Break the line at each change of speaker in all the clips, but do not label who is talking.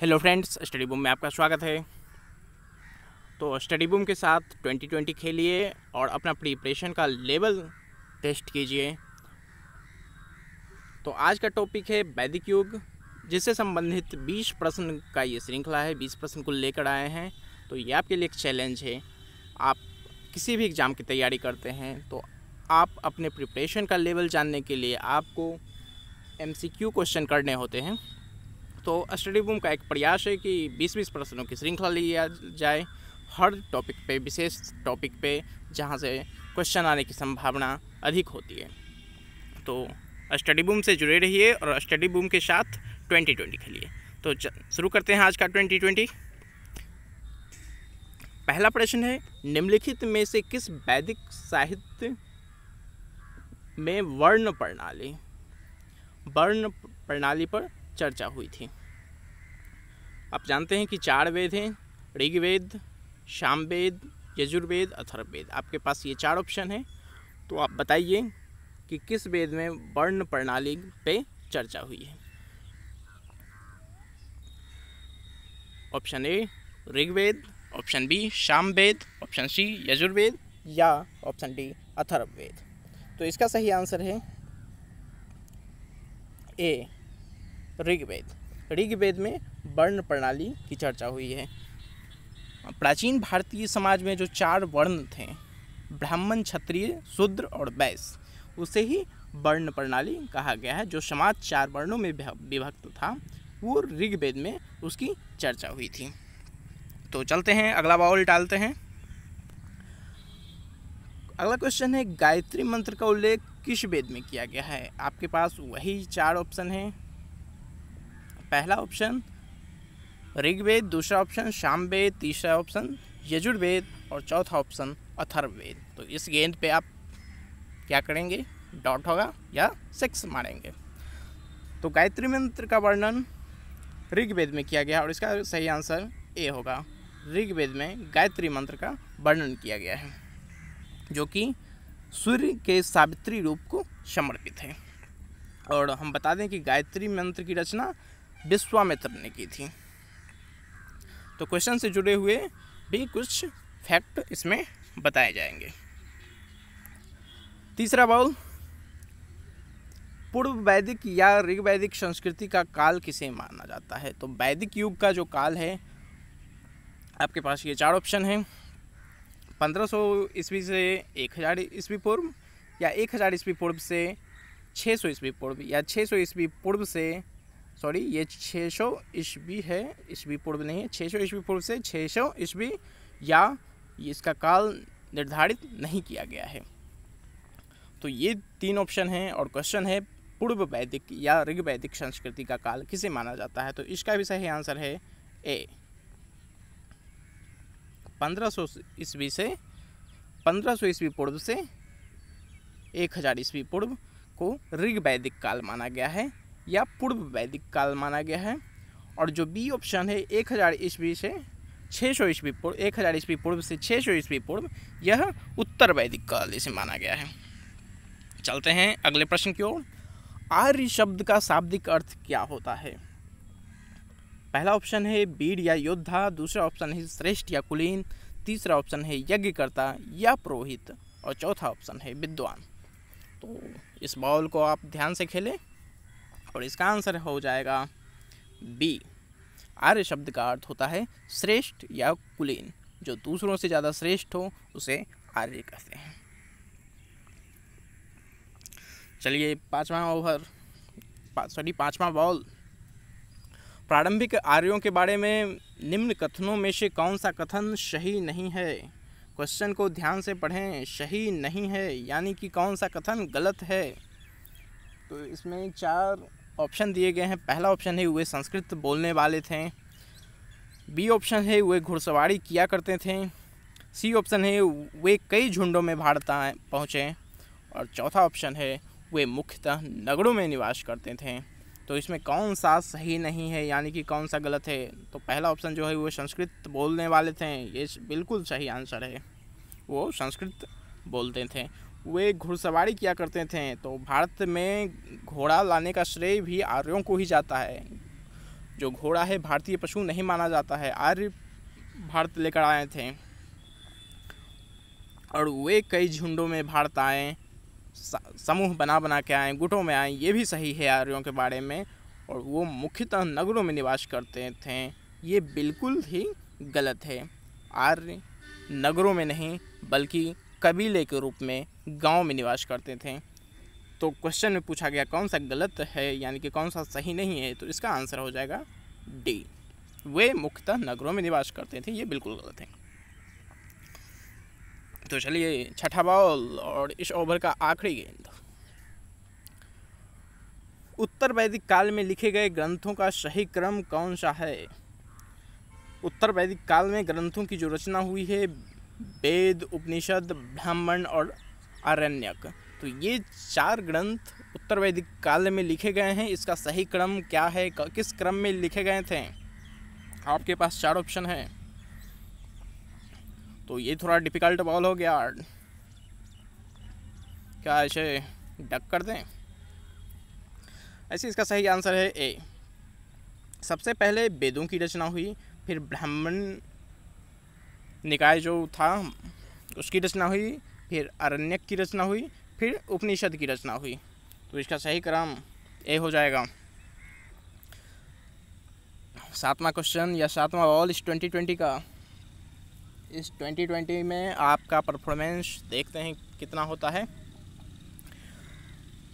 hello friends study boom में आपका स्वागत है तो स्टडी बूम के साथ 2020 खेलिए और अपना प्रिपरेशन का लेवल टेस्ट कीजिए तो आज का टॉपिक है वैदिक युग जिससे संबंधित 20 प्रश्न का ये श्रृंखला है 20 प्रश्न को लेकर आए हैं तो ये आपके लिए एक चैलेंज है आप किसी भी एग्ज़ाम की तैयारी करते हैं तो आप अपने प्रिपरेशन का लेवल जानने के लिए आपको एम क्वेश्चन करने होते हैं तो स्टडी बूम का एक प्रयास है कि 20 बीस प्रश्नों की श्रृंखला लिया जाए हर टॉपिक पे विशेष टॉपिक पे जहाँ से क्वेश्चन आने की संभावना अधिक होती है तो स्टडी बूम से जुड़े रहिए और स्टडी बूम के साथ ट्वेंटी ट्वेंटी खेलिए तो शुरू करते हैं आज का ट्वेंटी ट्वेंटी पहला प्रश्न है निम्नलिखित में से किस वैदिक साहित्य में वर्ण प्रणाली वर्ण प्रणाली पर चर्चा हुई थी आप जानते हैं कि चार वेद हैं ऋग्वेद शामवेद यजुर्वेद अथर्ववेद आपके पास ये चार ऑप्शन हैं तो आप बताइए कि किस वेद में वर्ण प्रणाली पे चर्चा हुई है option A Rigveda option B Veda option C Yajurveda या ऑप्शन डी अथर्ववेद तो इसका सही आंसर है ए ऋग्वेद ऋग्वेद में वर्ण प्रणाली की चर्चा हुई है प्राचीन भारतीय समाज में जो चार वर्ण थे ब्राह्मण क्षत्रिय शूद्र और बैस उसे ही वर्ण प्रणाली कहा गया है जो समाज चार वर्णों में विभक्त था वो ऋग्वेद में उसकी चर्चा हुई थी तो चलते हैं अगला बाउल डालते हैं अगला क्वेश्चन है गायत्री मंत्र का उल्लेख किस वेद में किया गया है आपके पास वही चार ऑप्शन हैं पहला ऑप्शन ऋग्वेद दूसरा ऑप्शन शामवेद तीसरा ऑप्शन यजुर्वेद और चौथा ऑप्शन अथर्ववेद तो इस गेंद पे आप क्या करेंगे डॉट होगा या सिक्स मारेंगे तो गायत्री मंत्र का वर्णन ऋग्वेद में किया गया और इसका सही आंसर ए होगा ऋग्वेद में गायत्री मंत्र का वर्णन किया गया है जो कि सूर्य के सावित्री रूप को समर्पित है और हम बता दें कि गायत्री मंत्र की रचना विश्वामित्र ने की थी तो क्वेश्चन से जुड़े हुए भी कुछ फैक्ट इसमें बताए जाएंगे तीसरा बाउल पूर्व वैदिक या ऋग्वैदिक संस्कृति का काल किसे माना जाता है तो वैदिक युग का जो काल है आपके पास ये चार ऑप्शन हैं 1500 सौ ईस्वी से 1000 हज़ार ईस्वी पूर्व या 1000 हज़ार ईस्वी पूर्व से 600 सौ ईस्वी पूर्व या 600 सौ ईस्वी पूर्व से सॉरी ये छः सौ ईस्वी है ईस्वी पूर्व नहीं है छः सौ ईस्वी पूर्व से छः सौ ईस्वी या इसका काल निर्धारित नहीं किया गया है तो ये तीन ऑप्शन हैं और क्वेश्चन है पूर्व वैदिक या ऋग वैदिक संस्कृति का काल किसे माना जाता है तो इसका भी सही आंसर है ए पंद्रह सौ ईस्वी से पंद्रह सौ ईस्वी पूर्व से एक हज़ार ईस्वी पूर्व को ऋग वैदिक काल माना गया है या पूर्व वैदिक काल माना गया है और जो बी ऑप्शन है एक हज़ार ईस्वी से छः सौ ईस्वी पूर्व एक हज़ार ईस्वी पूर्व से छः सौ ईस्वी पूर्व यह उत्तर वैदिक काल इसे माना गया है चलते हैं अगले प्रश्न की ओर आर्य शब्द का शाब्दिक अर्थ क्या होता है पहला ऑप्शन है वीर या योद्धा दूसरा ऑप्शन है श्रेष्ठ या कुलीन तीसरा ऑप्शन है यज्ञकर्ता या पुरोहित और चौथा ऑप्शन है विद्वान तो इस बॉल को आप ध्यान से खेलें और इसका आंसर हो जाएगा बी आर्य शब्द का अर्थ होता है श्रेष्ठ या कुलीन जो दूसरों से ज़्यादा श्रेष्ठ हो उसे आर्य कहते हैं चलिए पाँचवा ओवर सॉरी पाँचवा बॉल प्रारंभिक आर्यों के बारे में निम्न कथनों में से कौन सा कथन सही नहीं है क्वेश्चन को ध्यान से पढ़ें सही नहीं है यानी कि कौन सा कथन गलत है तो इसमें चार ऑप्शन दिए गए हैं पहला ऑप्शन है वे संस्कृत बोलने वाले थे बी ऑप्शन है वे घुड़सवारी किया करते थे सी ऑप्शन है वे कई झुंडों में भारत आए पहुँचे और चौथा ऑप्शन है वे मुख्यतः नगरों में निवास करते थे तो इसमें कौन सा सही नहीं है यानी कि कौन सा गलत है तो पहला ऑप्शन जो है वो संस्कृत बोलने वाले थे ये बिल्कुल सही आंसर है वो संस्कृत बोलते थे वे घुड़सवारी किया करते थे तो भारत में घोड़ा लाने का श्रेय भी आर्यों को ही जाता है जो घोड़ा है भारतीय पशु नहीं माना जाता है आर्य भारत लेकर आए थे और वे कई झुंडों में भारत आए समूह बना बना के आए गुटों में आए ये भी सही है आर्यों के बारे में और वो मुख्यतः नगरों में निवास करते थे ये बिल्कुल ही गलत है आर्य नगरों में नहीं बल्कि कबीले के रूप में गांव में निवास करते थे तो क्वेश्चन में पूछा गया कौन सा गलत है यानी कि कौन सा सही नहीं है तो इसका आंसर हो जाएगा डी वे मुख्यतः नगरों में निवास करते थे ये बिल्कुल गलत है तो चलिए छठा बॉल और इस ओवर का आखिरी गेंद उत्तर वैदिक काल में लिखे गए ग्रंथों का सही क्रम कौन सा है उत्तर वैदिक काल में ग्रंथों की जो रचना हुई है वेद उपनिषद ब्राह्मण और आरण्यक तो ये चार ग्रंथ उत्तर वैदिक काल में लिखे गए हैं इसका सही क्रम क्या है किस क्रम में लिखे गए थे आपके पास चार ऑप्शन है तो ये थोड़ा डिफ़िकल्ट बॉल हो गया क्या ऐसे डक कर दें ऐसे इसका सही आंसर है ए सबसे पहले वेदों की रचना हुई फिर ब्राह्मण निकाय जो था उसकी रचना हुई फिर अरण्यक की रचना हुई फिर उपनिषद की रचना हुई तो इसका सही क्रम ए हो जाएगा सातवां क्वेश्चन या सातवां ऑल इस ट्वेंटी ट्वेंटी का इस ट्वेंटी ट्वेंटी में आपका परफॉर्मेंस देखते हैं कितना होता है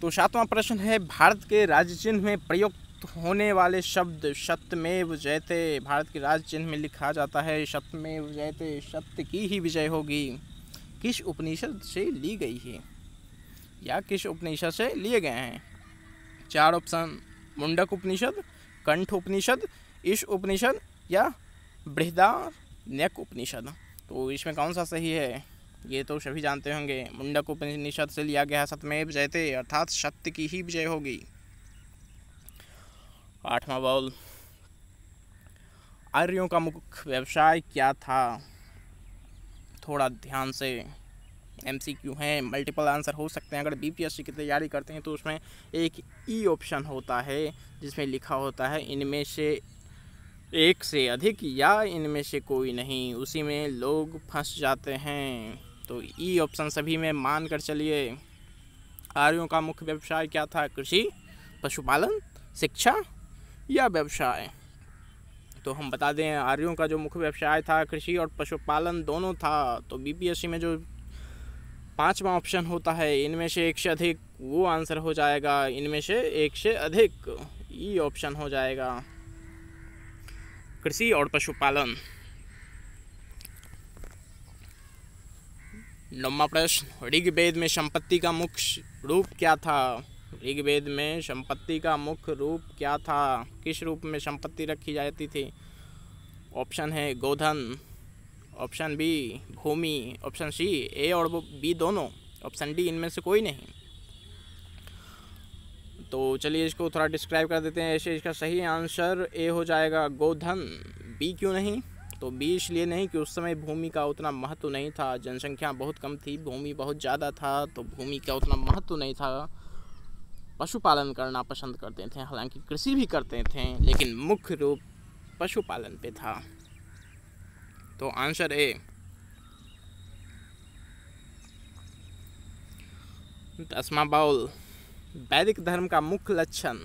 तो सातवां प्रश्न है भारत के राज्य चिन्ह में प्रयुक्त होने वाले शब्द सत्यमेव जयते भारत के राज्य चिन्ह में लिखा जाता है सत्यमेव जयते सत्य की ही विजय होगी किस उपनिषद से ली गई है या किस उपनिषद से लिए गए हैं चार ऑप्शन मुंडक उपनिषद कंठ उपनिषद इस उपनिषद या बृहदार नेक उपनिषद तो इसमें कौन सा सही है ये तो सभी जानते होंगे मुंडक उपनिषद से लिया गया सतमेव जयते अर्थात सत्य की ही विजय होगी आठवां बॉल आर्यों का मुख्य व्यवसाय क्या था थोड़ा ध्यान से एम सी क्यू हैं मल्टीपल आंसर हो सकते हैं अगर बी पी एस सी की तैयारी करते हैं तो उसमें एक ई e ऑप्शन होता है जिसमें लिखा होता है इनमें से एक से अधिक या इनमें से कोई नहीं उसी में लोग फंस जाते हैं तो ई e ऑप्शन सभी में मान कर चलिए आर्यों का मुख्य व्यवसाय क्या था कृषि पशुपालन शिक्षा या व्यवसाय तो हम बता दें आर्यों का जो मुख्य व्यवसाय था कृषि और पशुपालन दोनों था तो बीपीएससी में जो पांचवा ऑप्शन होता है इनमें से एक से अधिक वो आंसर हो जाएगा इनमें से एक से अधिक ई ऑप्शन हो जाएगा कृषि और पशुपालन नौवा प्रश्न ऋग्वेद में संपत्ति का मुख्य रूप क्या था ऋग्वेद में संपत्ति का मुख्य रूप क्या था किस रूप में संपत्ति रखी जाती थी ऑप्शन है गोधन ऑप्शन बी भूमि ऑप्शन सी ए और बी दोनों ऑप्शन डी इनमें से कोई नहीं तो चलिए इसको थोड़ा डिस्क्राइब कर देते हैं ऐसे इसका सही आंसर ए हो जाएगा गोधन बी क्यों नहीं तो बी इसलिए नहीं कि उस समय भूमि का उतना महत्व नहीं था जनसंख्या बहुत कम थी भूमि बहुत ज़्यादा था तो भूमि का उतना महत्व नहीं था पशुपालन करना पसंद करते थे हालांकि कृषि भी करते थे लेकिन मुख्य रूप पशुपालन पे था तो आंसर ए दसवा बाउल वैदिक धर्म का मुख्य लक्षण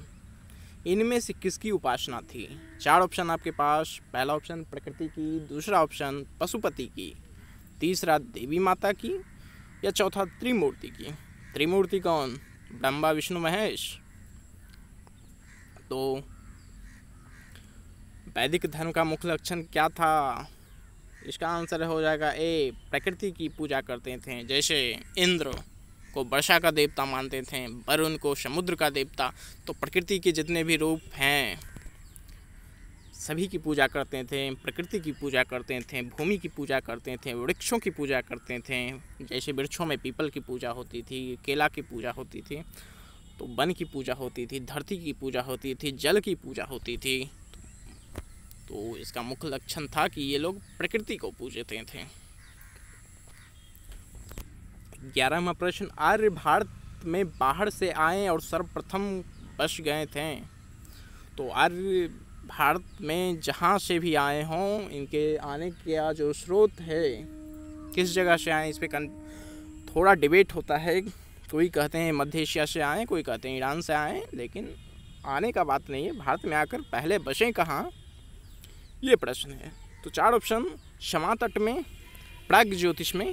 इनमें से किसकी उपासना थी चार ऑप्शन आपके पास पहला ऑप्शन प्रकृति की दूसरा ऑप्शन पशुपति की तीसरा देवी माता की या चौथा त्रिमूर्ति की त्रिमूर्ति कौन डंबा विष्णु महेश तो वैदिक धर्म का मुख्य लक्षण क्या था इसका आंसर हो जाएगा ए प्रकृति की पूजा करते थे जैसे इंद्र को वर्षा का देवता मानते थे वरुण को समुद्र का देवता तो प्रकृति के जितने भी रूप हैं सभी की पूजा करते थे प्रकृति की पूजा करते थे भूमि की पूजा करते थे वृक्षों की पूजा करते थे जैसे वृक्षों में पीपल की पूजा होती थी केला की पूजा होती थी तो वन की पूजा होती थी धरती की पूजा होती थी जल की पूजा होती थी तो इसका मुख्य लक्षण था कि ये लोग प्रकृति को पूजते थे ग्यारहवा प्रश्न आर्य भारत में बाहर से आए और सर्वप्रथम बस गए थे तो आर्य भारत में जहाँ से भी आए हों इनके आने का जो स्रोत है किस जगह से आए इस पर कन थोड़ा डिबेट होता है कोई कहते हैं मध्य एशिया से आए कोई कहते हैं ईरान से आए लेकिन आने का बात नहीं है भारत में आकर पहले बसें कहाँ ये प्रश्न है तो चार ऑप्शन क्षमा तट में प्राग ज्योतिष में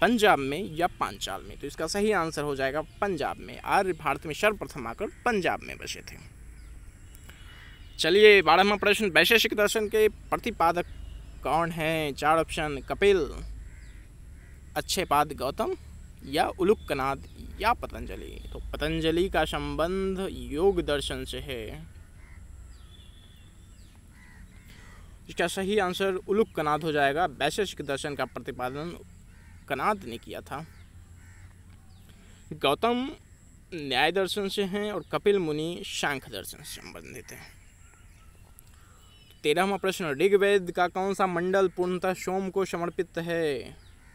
पंजाब में या पांचाल में तो इसका सही आंसर हो जाएगा पंजाब में आर्य भारत में सर्वप्रथम आकर पंजाब में बसे थे चलिए बारहवा प्रश्न वैशेषिक दर्शन के प्रतिपादक कौन है चार ऑप्शन कपिल अच्छे पाद गौतम या उलुक्कनाथ या पतंजलि तो पतंजलि का संबंध योग दर्शन से है इसका सही आंसर कनाद हो जाएगा वैशेषिक दर्शन का प्रतिपादन कनाद ने किया था गौतम न्याय दर्शन से हैं और कपिल मुनि शांख दर्शन से संबंधित हैं तेरहवा प्रश्न ऋग्वेद का कौन सा मंडल पूर्णतः सोम को समर्पित है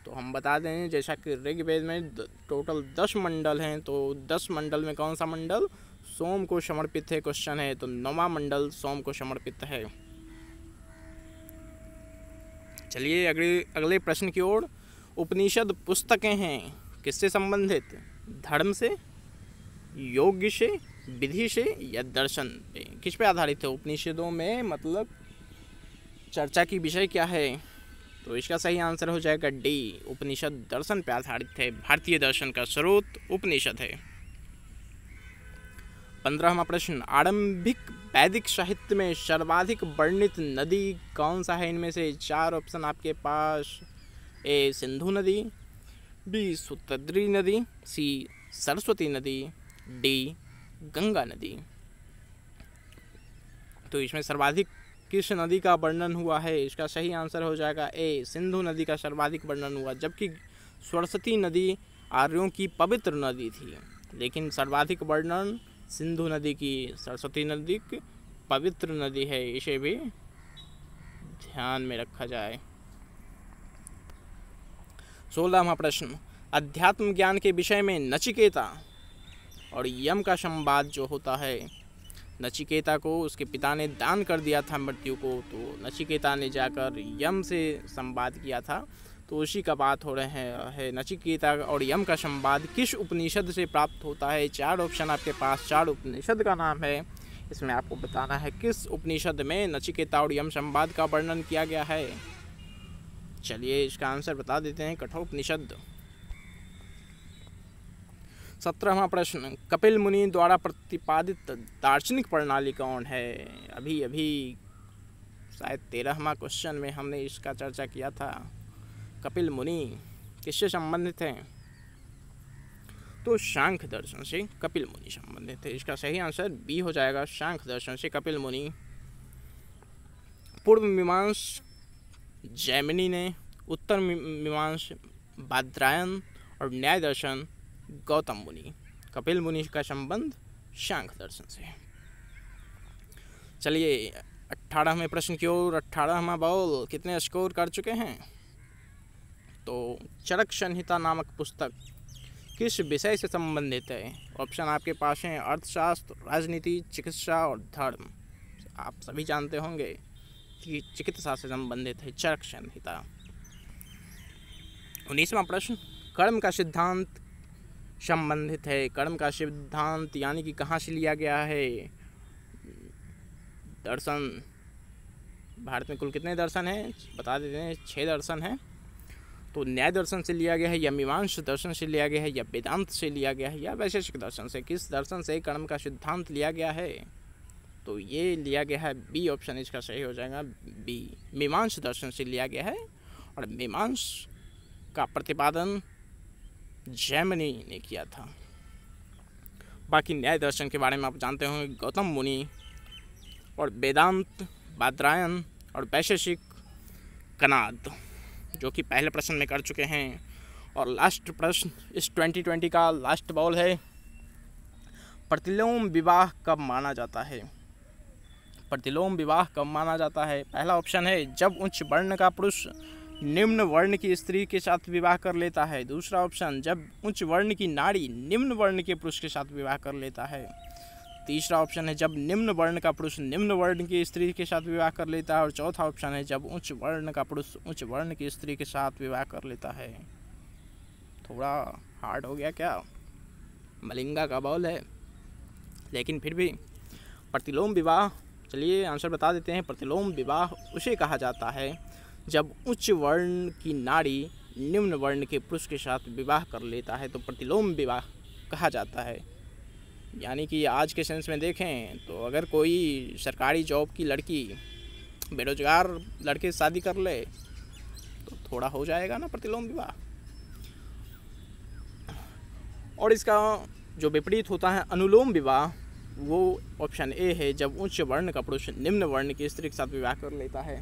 तो हम बता दें जैसा कि ऋग्वेद में टोटल दस मंडल हैं तो दस मंडल में कौन सा मंडल सोम को समर्पित है क्वेश्चन है तो नवा मंडल सोम को समर्पित है चलिए अगले अगले प्रश्न की ओर उपनिषद पुस्तकें हैं किससे संबंधित धर्म से योग्य से विधि से या दर्शन पे किस पे आधारित है उपनिषदों में मतलब चर्चा की विषय क्या है तो इसका सही आंसर हो जाएगा डी उपनिषद दर्शन पे आधारित है भारतीय दर्शन का स्रोत उपनिषद है पंद्रहवा प्रश्न आरंभिक वैदिक साहित्य में सर्वाधिक वर्णित नदी कौन सा है इनमें से चार ऑप्शन आपके पास ए सिंधु नदी बी सुतद्री नदी सी सरस्वती नदी डी गंगा नदी तो इसमें सर्वाधिक किस नदी का वर्णन हुआ है इसका सही आंसर हो जाएगा ए सिंधु नदी का सर्वाधिक वर्णन हुआ जबकि सरस्वती नदी आर्यों की पवित्र नदी थी लेकिन सर्वाधिक वर्णन सिंधु नदी की सरस्वती नदी की पवित्र नदी है इसे भी ध्यान में रखा जाए सोलहवा प्रश्न अध्यात्म ज्ञान के विषय में नचिकेता और यम का संवाद जो होता है नचिकेता को उसके पिता ने दान कर दिया था मृत्यु को तो नचिकेता ने जाकर यम से संवाद किया था तो उसी का बात हो रहे हैं है नचिकेता और यम का संवाद किस उपनिषद से प्राप्त होता है चार ऑप्शन आपके पास चार उपनिषद का नाम है इसमें आपको बताना है किस उपनिषद में नचिकेता और यम संवाद का वर्णन किया गया है चलिए इसका आंसर बता देते हैं कठोपनिषद सत्रहवा प्रश्न कपिल मुनि द्वारा प्रतिपादित दार्शनिक प्रणाली कौन है अभी अभी शायद तेरहवा क्वेश्चन में हमने इसका चर्चा किया था कपिल मुनि किससे संबंधित हैं तो शांख दर्शन से कपिल मुनि संबंधित है इसका सही आंसर बी हो जाएगा शांख दर्शन से कपिल मुनि पूर्व मीमांस जैमिनी ने उत्तर मीमांस बाद्रायन और न्याय दर्शन गौतम मुनि कपिल मुनि का संबंध शांख दर्शन से चलिए अठारहवें प्रश्न की ओर अट्ठारहवा बाउल कितने स्कोर कर चुके हैं तो चरक संहिता नामक पुस्तक किस विषय से संबंधित है ऑप्शन आपके पास हैं अर्थशास्त्र राजनीति चिकित्सा और धर्म आप सभी जानते होंगे कि चिकित्सा से संबंधित है चरक संहिता उन्नीसवा प्रश्न कर्म का सिद्धांत संबंधित है कर्म का सिद्धांत यानी कि कहाँ से लिया गया है दर्शन भारत में कुल कितने दर्शन हैं बता देते हैं छः दर्शन हैं तो न्याय दर्शन से लिया गया है या मीमांस दर्शन से लिया गया है या वेदांत से लिया गया है या वैशेषिक दर्शन से किस दर्शन से कर्म का सिद्धांत लिया गया है तो ये लिया गया है बी ऑप्शन इसका सही हो जाएगा बी मीमांस दर्शन से लिया गया है और मीमांस का प्रतिपादन जैमिनी ने किया था बाकी न्याय दर्शन के बारे में आप जानते होंगे गौतम मुनि और वेदांत बादरायन और वैशेषिक कनाद जो कि पहले प्रश्न में कर चुके हैं और लास्ट प्रश्न इस 2020 का लास्ट बॉल है प्रतिलोम विवाह कब माना जाता है प्रतिलोम विवाह कब माना जाता है पहला ऑप्शन है जब उच्च वर्ण का पुरुष निम्न वर्ण की स्त्री के साथ विवाह कर लेता है दूसरा ऑप्शन जब उच्च वर्ण की नारी निम्न वर्ण के पुरुष के साथ विवाह कर लेता है तीसरा ऑप्शन है जब निम्न वर्ण का पुरुष निम्न वर्ण की स्त्री के साथ विवाह कर लेता है और चौथा ऑप्शन है जब उच्च वर्ण का पुरुष उच्च वर्ण की स्त्री के साथ विवाह कर लेता है थोड़ा हार्ड हो गया क्या मलिंगा का बॉल है लेकिन फिर भी प्रतिलोम विवाह चलिए आंसर बता देते हैं प्रतिलोम विवाह उसे कहा जाता है जब उच्च वर्ण की नारी निम्न वर्ण के पुरुष के साथ विवाह कर लेता है तो प्रतिलोम विवाह कहा जाता है यानी कि आज के सेंस में देखें तो अगर कोई सरकारी जॉब की लड़की बेरोजगार लड़के शादी कर ले तो थोड़ा हो जाएगा ना प्रतिलोम विवाह और इसका जो विपरीत होता है अनुलोम विवाह वो ऑप्शन ए है जब उच्च वर्ण का पुरुष निम्न वर्ण की स्त्री के साथ विवाह कर लेता है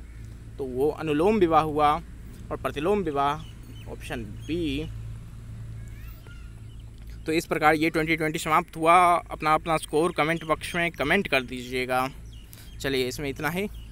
तो वो अनुलोम विवाह हुआ और प्रतिलोम विवाह ऑप्शन बी तो इस प्रकार ये 2020 समाप्त हुआ अपना अपना स्कोर कमेंट बॉक्स में कमेंट कर दीजिएगा चलिए इसमें इतना ही